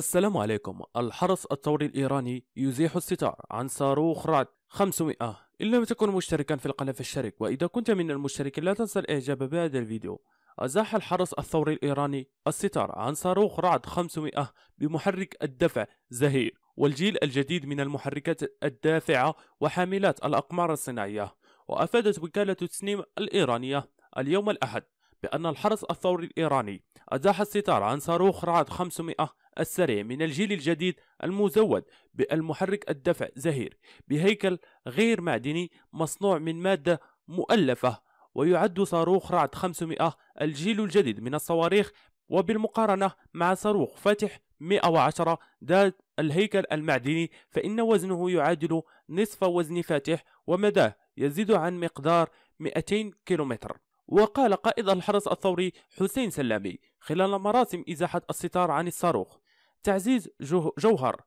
السلام عليكم الحرس الثوري الإيراني يزيح الستار عن صاروخ رعد 500 إن لم تكن مشتركا في القناة فاشترك وإذا كنت من المشتركين لا تنسى الإعجاب بهذا الفيديو أزاح الحرس الثوري الإيراني الستار عن صاروخ رعد 500 بمحرك الدفع زهير والجيل الجديد من المحركات الدافعة وحاملات الأقمار الصناعية وأفادت وكالة تسنيم الإيرانية اليوم الأحد بأن الحرس الثوري الإيراني أزاح الستار عن صاروخ رعد 500 السريع من الجيل الجديد المزود بالمحرك الدفع زهير بهيكل غير معدني مصنوع من مادة مؤلفة ويعد صاروخ رعد 500 الجيل الجديد من الصواريخ وبالمقارنة مع صاروخ فاتح 110 ذات الهيكل المعدني فإن وزنه يعادل نصف وزن فاتح ومداه يزيد عن مقدار 200 كيلومتر وقال قائد الحرس الثوري حسين سلامي خلال مراسم إزاحة الستار عن الصاروخ تعزيز جوهر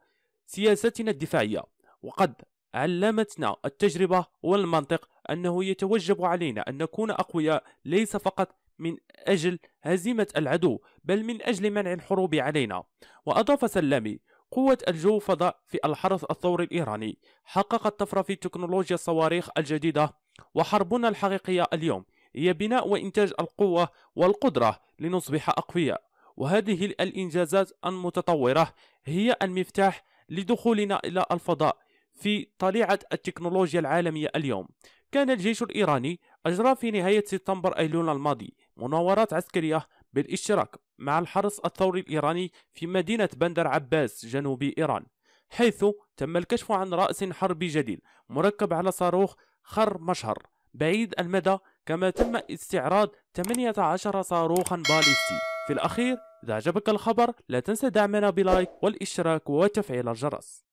سياستنا الدفاعية وقد علمتنا التجربة والمنطق أنه يتوجب علينا أن نكون أقوياء ليس فقط من أجل هزيمة العدو بل من أجل منع الحروب علينا وأضاف سلامي قوة الجو فضاء في الحرس الثوري الإيراني حققت طفرة في تكنولوجيا الصواريخ الجديدة وحربنا الحقيقية اليوم هي بناء وإنتاج القوة والقدرة لنصبح أقوياء وهذه الإنجازات المتطورة هي المفتاح لدخولنا إلى الفضاء في طليعة التكنولوجيا العالمية اليوم كان الجيش الإيراني أجرى في نهاية سبتمبر أيلول الماضي مناورات عسكرية بالاشتراك مع الحرس الثوري الإيراني في مدينة بندر عباس جنوب إيران حيث تم الكشف عن رأس حربي جديد مركب على صاروخ خر مشهر بعيد المدى كما تم استعراض 18 صاروخا باليستي في الأخير إذا عجبك الخبر لا تنسى دعمنا بلايك والاشتراك وتفعيل الجرس